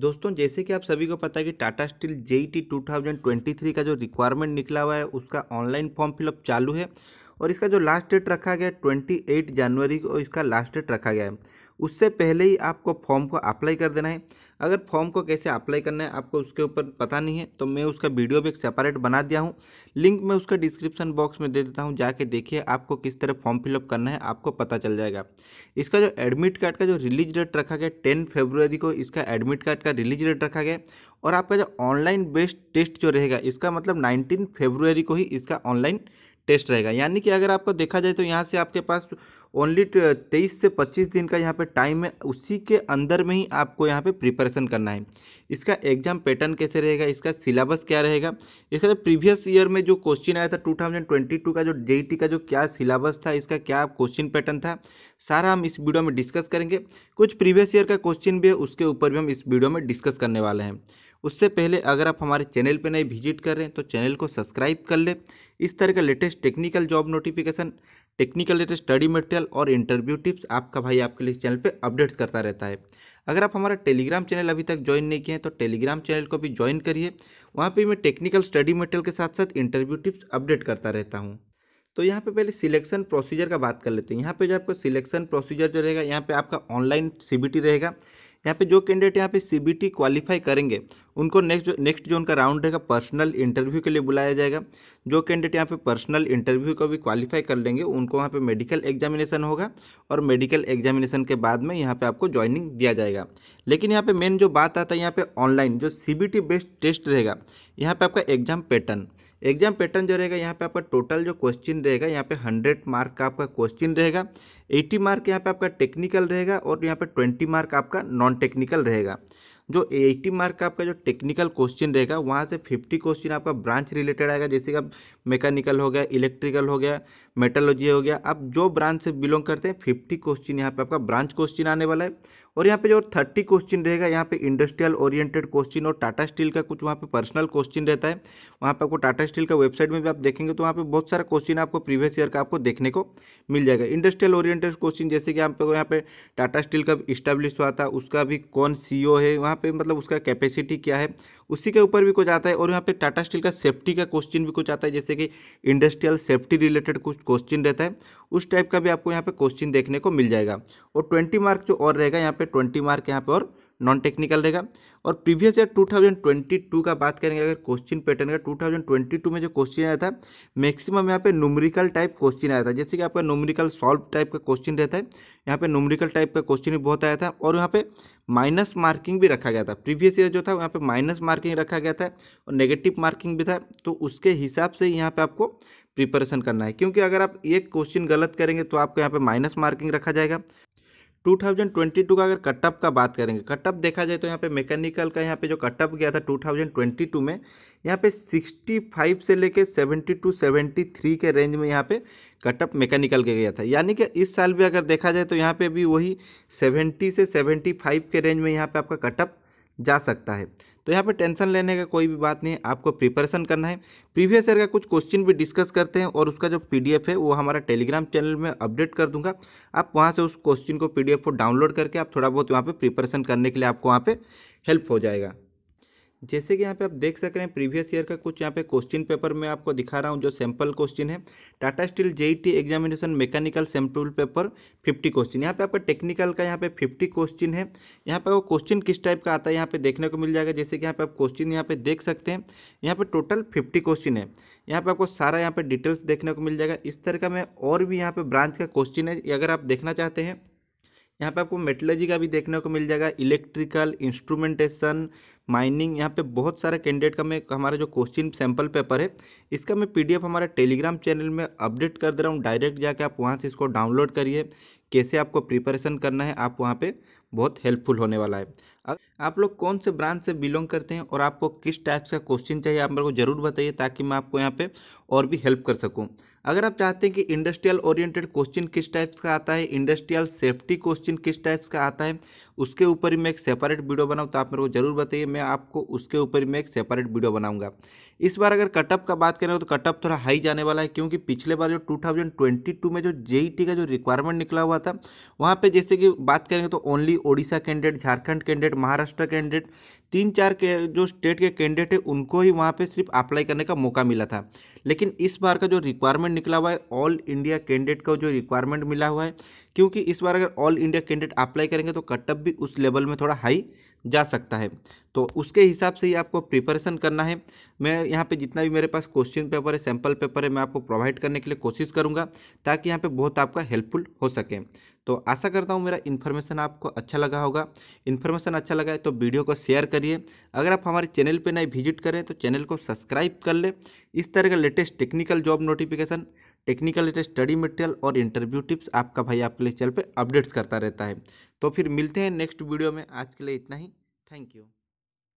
दोस्तों जैसे कि आप सभी को पता है कि Tata steel JET two thousand twenty three का जो रिक्वायरमेंट निकला हुआ है उसका ऑनलाइन फॉर्म फिलअप चालू है और इसका जो लास्ट डेट रखा गया है ट्वेंटी एट जनवरी को इसका लास्ट डेट रखा गया है उससे पहले ही आपको फॉर्म को अप्लाई कर देना है अगर फॉर्म को कैसे अप्लाई करना है आपको उसके ऊपर पता नहीं है तो मैं उसका वीडियो भी एक सेपरेट बना दिया हूँ लिंक मैं उसका डिस्क्रिप्शन बॉक्स में दे देता हूँ जाके देखिए आपको किस तरह फॉर्म फिलअप करना है आपको पता चल जाएगा इसका जो एडमिट कार्ड का जो रिलीज डेट रखा गया टेन फेब्रुवरी को इसका एडमिट कार्ड का रिलीज डेट रखा गया और आपका जो ऑनलाइन बेस्ड टेस्ट जो रहेगा इसका मतलब नाइनटीन फेब्रुवरी को ही इसका ऑनलाइन टेस्ट रहेगा यानी कि अगर आपको देखा जाए तो यहाँ से आपके पास ओनली तेईस से पच्चीस दिन का यहाँ पे टाइम है उसी के अंदर में ही आपको यहाँ पे प्रिपरेशन करना है इसका एग्जाम पैटर्न कैसे रहेगा इसका सिलेबस क्या रहेगा इसका प्रीवियस ईयर में जो क्वेश्चन आया था 2022 का जो जे का जो क्या सिलेबस था इसका क्या क्वेश्चन पैटर्न था सारा हम इस वीडियो में डिस्कस करेंगे कुछ प्रीवियस ईयर का क्वेश्चन भी है उसके ऊपर भी हम इस वीडियो में डिस्कस करने वाले हैं उससे पहले अगर आप हमारे चैनल पर नए विजिट कर रहे हैं तो चैनल को सब्सक्राइब कर लें इस तरह का latest technical job notification technical latest study material और इंटरव्यू टिप्स आपका भाई आपके लिए चैनल पे अपडेट्स करता रहता है अगर आप हमारा टेलीग्राम चैनल अभी तक ज्वाइन नहीं किए हैं तो टेलीग्राम चैनल को भी ज्वाइन करिए वहाँ पे मैं टेक्निकल स्टडी मटेरियल के साथ साथ इंटरव्यू टिप्स अपडेट करता रहता हूँ तो यहाँ पे पहले सिलेक्शन प्रोसीजर का बात कर लेते हैं यहाँ पे जो आपका सिलेक्शन प्रोसीजर जो रहेगा यहाँ पे आपका ऑनलाइन सीबीटी रहेगा यहाँ पे जो कैंडिडेट यहाँ पे सीबीटी क्वालिफाई करेंगे उनको नेक्स्ट नेक्स्ट जो उनका राउंड रहेगा पर्सनल इंटरव्यू के लिए बुलाया जाएगा जो कैंडिडेट यहाँ पे पर्सनल इंटरव्यू का भी क्वालिफाई कर लेंगे उनको वहाँ पे मेडिकल एग्जामिनेशन होगा और मेडिकल एग्जामिनेशन के बाद में यहाँ पे आपको ज्वाइनिंग दिया जाएगा लेकिन यहाँ पे मेन जो बात आता है यहाँ पे ऑनलाइन जो सी बेस्ड टेस्ट रहेगा यहाँ पे आपका एग्जाम पैटर्न एग्जाम पैटर्न जो रहेगा यहाँ पे आपका टोटल जो क्वेश्चन रहेगा यहाँ पे हंड्रेड मार्क का आपका क्वेश्चन रहेगा एटी मार्क यहाँ पे आपका टेक्निकल रहेगा और यहाँ पे ट्वेंटी मार्क आपका नॉन टेक्निकल रहेगा जो एट्टी मार्क का आपका जो टेक्निकल क्वेश्चन रहेगा वहाँ से फिफ्टी क्वेश्चन आपका ब्रांच रिलेटेड आएगा जैसे कि आप मैकेनिकल हो गया इलेक्ट्रिकल हो गया मेटोलॉजी हो गया आप जो ब्रांच से बिलोंग करते हैं फिफ्टी क्वेश्चन यहाँ पे आपका ब्रांच क्वेश्चन आने वाला है और यहाँ पे जो थर्टी क्वेश्चन रहेगा यहाँ पे इंडस्ट्रियल ओरिएंटेड क्वेश्चन और टाटा स्टील का कुछ वहाँ पे पर्सनल क्वेश्चन रहता है वहाँ पे आपको टाटा स्टील का वेबसाइट में भी आप देखेंगे तो वहाँ पे बहुत सारा क्वेश्चन आपको प्रीवियस ईयर का आपको देखने को मिल जाएगा इंडस्ट्रियल ओरिएंटेड क्वेश्चन जैसे कि आपको यहाँ पे टाटा स्टील का इस्टेब्लिश हुआ था उसका भी कौन सी है वहाँ पर मतलब उसका कैपेसिटी क्या है उसी के ऊपर भी कुछ आता है और यहाँ पे टाटा स्टील का सेफ्टी का क्वेश्चन भी कुछ आता है जैसे कि इंडस्ट्रियल सेफ्टी रिलेटेड कुछ क्वेश्चन रहता है उस टाइप का भी आपको यहाँ पे क्वेश्चन देखने को मिल जाएगा और ट्वेंटी मार्क जो और रहेगा यहाँ पे ट्वेंटी मार्क यहाँ पे और नॉन टेक्निकल रहेगा और प्रीवियस ईयर 2022 का बात करेंगे अगर क्वेश्चन पैटर्न का 2022 में जो क्वेश्चन आया था मैक्सिमम यहाँ पे नुमरिकल टाइप क्वेश्चन आया था जैसे कि आपका नुमरिकल सॉल्व टाइप का क्वेश्चन रहता है यहाँ पे नुमरिकल टाइप का क्वेश्चन भी बहुत आया था और यहाँ पे माइनस मार्किंग भी रखा गया था प्रीवियस ईयर जो था यहाँ पे माइनस मार्किंग रखा गया था और नेगेटिव मार्किंग भी था तो उसके हिसाब से यहाँ पर आपको प्रिपरेशन करना है क्योंकि अगर आप एक क्वेश्चन गलत करेंगे तो आपको यहाँ पर माइनस मार्किंग रखा जाएगा 2022 का अगर कटअप का बात करेंगे कटअप देखा जाए तो यहाँ पे मैकेनिकल का यहाँ पे जो कटअप गया था 2022 में यहाँ पे 65 से लेके 72 73 के रेंज में यहाँ पे कटअप मैकेनिकल के गया था यानी कि इस साल भी अगर देखा जाए तो यहाँ पे भी वही 70 से 75 के रेंज में यहाँ पे आपका कटअप जा सकता है तो यहाँ पे टेंशन लेने का कोई भी बात नहीं है आपको प्रिपरेशन करना है प्रीवियस ईयर का कुछ क्वेश्चन भी डिस्कस करते हैं और उसका जो पीडीएफ है वो हमारा टेलीग्राम चैनल में अपडेट कर दूंगा आप वहाँ से उस क्वेश्चन को पीडीएफ को डाउनलोड करके आप थोड़ा बहुत वहाँ पर प्रिपरेशन करने के लिए आपको वहाँ पर हेल्प हो जाएगा जैसे कि यहाँ पे आप देख सक रहे हैं प्रीवियस ईयर का कुछ यहाँ पे क्वेश्चन पेपर मैं आपको दिखा रहा हूँ जो सैम्पल क्वेश्चन है Tata steel JET examination mechanical sample paper 50 question यहाँ पे आपका टेक्निकल का यहाँ पे 50 क्वेश्चन है यहाँ पे वो क्वेश्चन किस टाइप का आता है यहाँ पे देखने को मिल जाएगा जैसे कि यहाँ पे आप क्वेश्चन यहाँ पे देख सकते हैं यहाँ पे टोटल फिफ्टी क्वेश्चन है यहाँ पे आपको सारा यहाँ पे डिटेल्स देखने को मिल जाएगा इस तरह का मैं और भी यहाँ पे ब्रांच का क्वेश्चन है अगर आप देखना चाहते हैं यहाँ पे आपको मेटलॉजी का भी देखने को मिल जाएगा इलेक्ट्रिकल इंस्ट्रूमेंटेशन माइनिंग यहाँ पे बहुत सारे कैंडिडेट का मैं हमारा जो क्वेश्चन सैम्पल पेपर है इसका मैं पीडीएफ हमारे टेलीग्राम चैनल में अपडेट कर दे रहा हूँ डायरेक्ट जाके आप वहाँ से इसको डाउनलोड करिए कैसे आपको प्रिपरेशन करना है आप वहाँ पर बहुत हेल्पफुल होने वाला है आप लोग कौन से ब्रांच से बिलोंग करते हैं और आपको किस टाइप का क्वेश्चन चाहिए आप मेरे को ज़रूर बताइए ताकि मैं आपको यहाँ पे और भी हेल्प कर सकूँ अगर आप चाहते हैं कि इंडस्ट्रियल ओरिएंटेड क्वेश्चन किस टाइप का आता है इंडस्ट्रियल सेफ्टी क्वेश्चन किस टाइप का आता है उसके ऊपर ही मैं एक सेपरेट वीडियो बनाऊँ तो आप मेरे को जरूर बताइए मैं आपको उसके ऊपर ही मैं एक सेपरेट वीडियो बनाऊँगा इस बार अगर कटअप का बात करें तो कटअप थोड़ा हाई जाने वाला है क्योंकि पिछले बार जो टू में जो जेईटी e का जो रिक्वायरमेंट निकला हुआ था वहाँ पर जैसे कि बात करेंगे तो only UP Odisha candidate Jharkhand candidate Maharashtra candidate तीन चार के जो स्टेट के कैंडिडेट है उनको ही वहाँ पे सिर्फ अप्लाई करने का मौका मिला था लेकिन इस बार का जो रिक्वायरमेंट निकला हुआ है ऑल इंडिया कैंडिडेट का जो रिक्वायरमेंट मिला हुआ है क्योंकि इस बार अगर ऑल इंडिया कैंडिडेट अप्लाई करेंगे तो कटअप भी उस लेवल में थोड़ा हाई जा सकता है तो उसके हिसाब से ही आपको प्रिपरेशन करना है मैं यहाँ पे जितना भी मेरे पास क्वेश्चन पेपर है सैम्पल पेपर है मैं आपको प्रोवाइड करने के लिए कोशिश करूँगा ताकि यहाँ पे बहुत आपका हेल्पफुल हो सके तो आशा करता हूँ मेरा इन्फॉर्मेशन आपको अच्छा लगा होगा इन्फॉर्मेशन अच्छा लगा है तो वीडियो को शेयर करिए अगर आप हमारे चैनल पर नए विजिट करें तो चैनल को सब्सक्राइब कर लें इस तरह का latest technical job notification technical latest study material और इंटरव्यू टिप्स आपका भाई आपके लिए चैनल पर अपडेट्स करता रहता है तो फिर मिलते हैं नेक्स्ट वीडियो में आज के लिए इतना ही थैंक यू